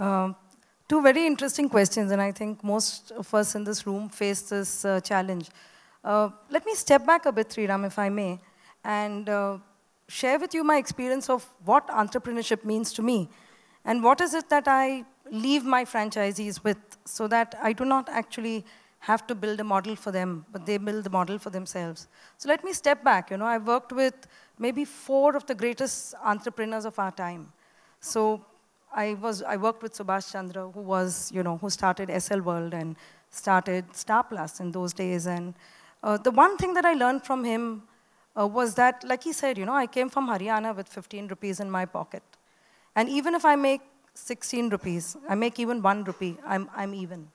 Um, two very interesting questions, and I think most of us in this room face this uh, challenge. Uh, let me step back a bit, Sriram, if I may, and uh, share with you my experience of what entrepreneurship means to me, and what is it that I leave my franchisees with, so that I do not actually have to build a model for them, but they build the model for themselves. So let me step back. You know, I worked with maybe four of the greatest entrepreneurs of our time. So I was I worked with Subhash Chandra, who was you know who started SL World and started Star Plus in those days. And uh, the one thing that I learned from him uh, was that, like he said, you know, I came from Haryana with 15 rupees in my pocket, and even if I make 16 rupees, I make even one rupee, I'm I'm even.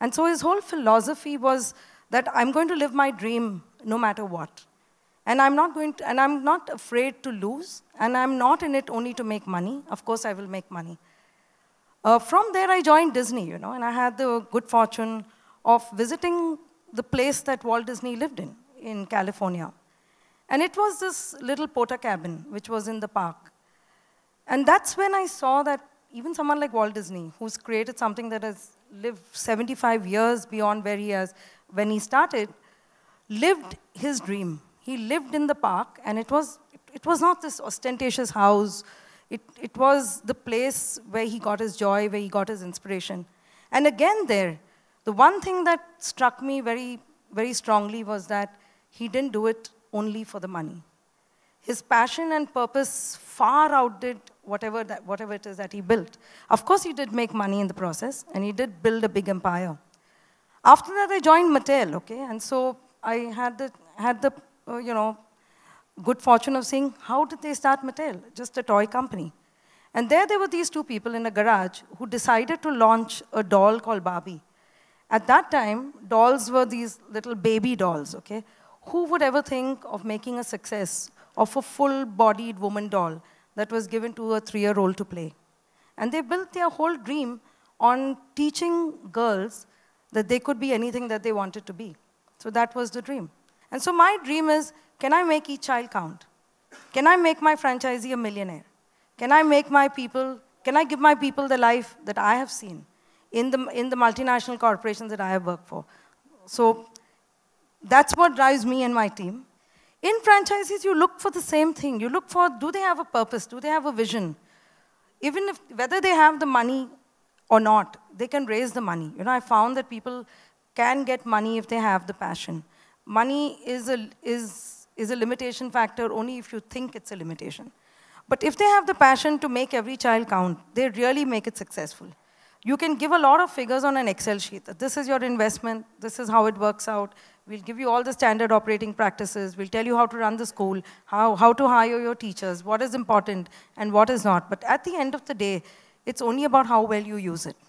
And so his whole philosophy was that I'm going to live my dream no matter what. And I'm not going to, and I'm not afraid to lose, and I'm not in it only to make money. Of course, I will make money. Uh, from there, I joined Disney, you know, and I had the good fortune of visiting the place that Walt Disney lived in, in California. And it was this little porta cabin, which was in the park. And that's when I saw that even someone like Walt Disney, who's created something that has lived 75 years beyond where he has, when he started, lived his dream he lived in the park, and it was, it, was not this ostentatious house. It, it was the place where he got his joy, where he got his inspiration. And again, there, the one thing that struck me very, very strongly was that he didn't do it only for the money. His passion and purpose far outdid whatever, that, whatever it is that he built. Of course, he did make money in the process, and he did build a big empire. After that, I joined Mattel, okay? And so I had the, had the uh, you know, good fortune of seeing how did they start Mattel? Just a toy company. And there there were these two people in a garage who decided to launch a doll called Barbie. At that time, dolls were these little baby dolls, okay? Who would ever think of making a success of a full-bodied woman doll that was given to a three-year-old to play? And they built their whole dream on teaching girls that they could be anything that they wanted to be. So that was the dream. And so my dream is, can I make each child count? Can I make my franchisee a millionaire? Can I make my people, can I give my people the life that I have seen in the, in the multinational corporations that I have worked for? So that's what drives me and my team. In franchises, you look for the same thing. You look for, do they have a purpose? Do they have a vision? Even if, whether they have the money or not, they can raise the money. You know, I found that people can get money if they have the passion money is a, is, is a limitation factor only if you think it's a limitation. But if they have the passion to make every child count, they really make it successful. You can give a lot of figures on an Excel sheet. This is your investment. This is how it works out. We'll give you all the standard operating practices. We'll tell you how to run the school, how, how to hire your teachers, what is important and what is not. But at the end of the day, it's only about how well you use it.